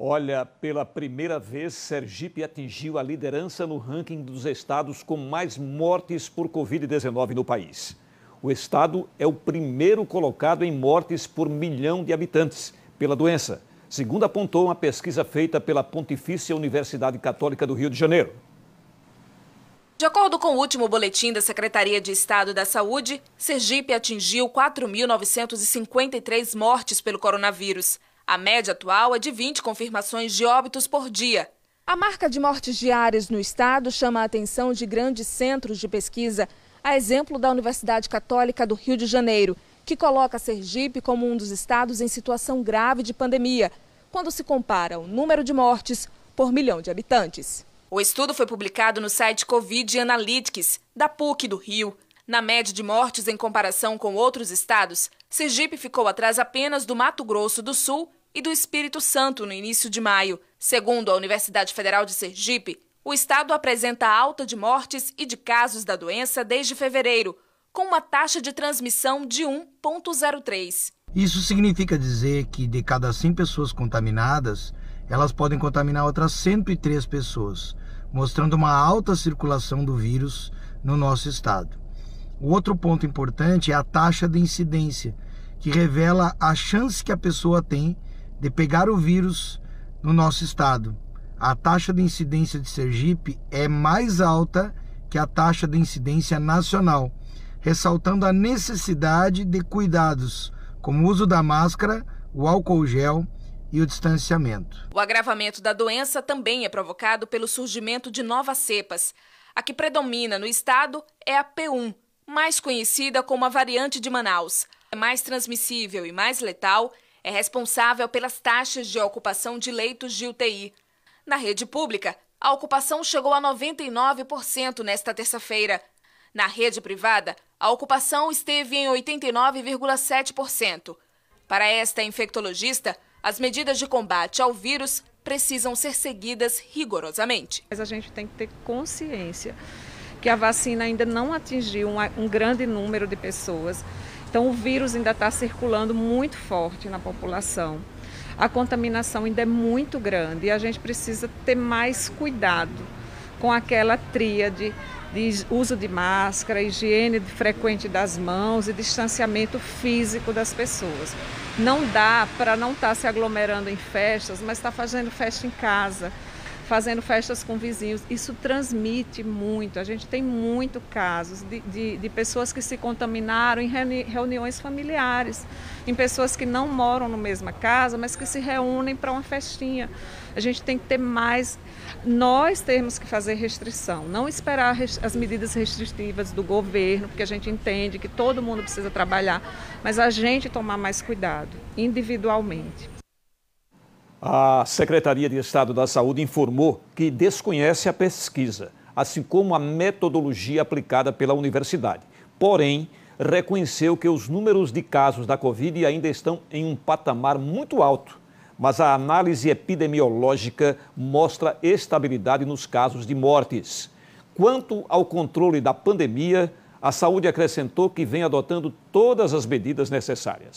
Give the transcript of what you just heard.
Olha, pela primeira vez, Sergipe atingiu a liderança no ranking dos estados com mais mortes por Covid-19 no país. O estado é o primeiro colocado em mortes por milhão de habitantes pela doença, segundo apontou uma pesquisa feita pela Pontifícia Universidade Católica do Rio de Janeiro. De acordo com o último boletim da Secretaria de Estado da Saúde, Sergipe atingiu 4.953 mortes pelo coronavírus. A média atual é de 20 confirmações de óbitos por dia. A marca de mortes diárias no estado chama a atenção de grandes centros de pesquisa, a exemplo da Universidade Católica do Rio de Janeiro, que coloca Sergipe como um dos estados em situação grave de pandemia, quando se compara o número de mortes por milhão de habitantes. O estudo foi publicado no site Covid Analytics, da PUC do Rio. Na média de mortes em comparação com outros estados, Sergipe ficou atrás apenas do Mato Grosso do Sul e do Espírito Santo no início de maio. Segundo a Universidade Federal de Sergipe, o estado apresenta alta de mortes e de casos da doença desde fevereiro, com uma taxa de transmissão de 1,03. Isso significa dizer que de cada 100 pessoas contaminadas, elas podem contaminar outras 103 pessoas, mostrando uma alta circulação do vírus no nosso estado. O outro ponto importante é a taxa de incidência, que revela a chance que a pessoa tem de pegar o vírus no nosso estado. A taxa de incidência de Sergipe é mais alta que a taxa de incidência nacional, ressaltando a necessidade de cuidados, como o uso da máscara, o álcool gel e o distanciamento. O agravamento da doença também é provocado pelo surgimento de novas cepas. A que predomina no estado é a P1, mais conhecida como a variante de Manaus. É mais transmissível e mais letal é responsável pelas taxas de ocupação de leitos de UTI. Na rede pública, a ocupação chegou a 99% nesta terça-feira. Na rede privada, a ocupação esteve em 89,7%. Para esta infectologista, as medidas de combate ao vírus precisam ser seguidas rigorosamente. Mas a gente tem que ter consciência que a vacina ainda não atingiu um grande número de pessoas então, o vírus ainda está circulando muito forte na população. A contaminação ainda é muito grande e a gente precisa ter mais cuidado com aquela tríade de uso de máscara, higiene frequente das mãos e distanciamento físico das pessoas. Não dá para não estar tá se aglomerando em festas, mas estar tá fazendo festa em casa, fazendo festas com vizinhos. Isso transmite muito. A gente tem muito casos de, de, de pessoas que se contaminaram em reuni reuniões familiares, em pessoas que não moram na mesma casa, mas que se reúnem para uma festinha. A gente tem que ter mais. Nós temos que fazer restrição, não esperar as medidas restritivas do governo, porque a gente entende que todo mundo precisa trabalhar, mas a gente tomar mais cuidado individualmente. A Secretaria de Estado da Saúde informou que desconhece a pesquisa, assim como a metodologia aplicada pela universidade. Porém, reconheceu que os números de casos da Covid ainda estão em um patamar muito alto, mas a análise epidemiológica mostra estabilidade nos casos de mortes. Quanto ao controle da pandemia, a saúde acrescentou que vem adotando todas as medidas necessárias.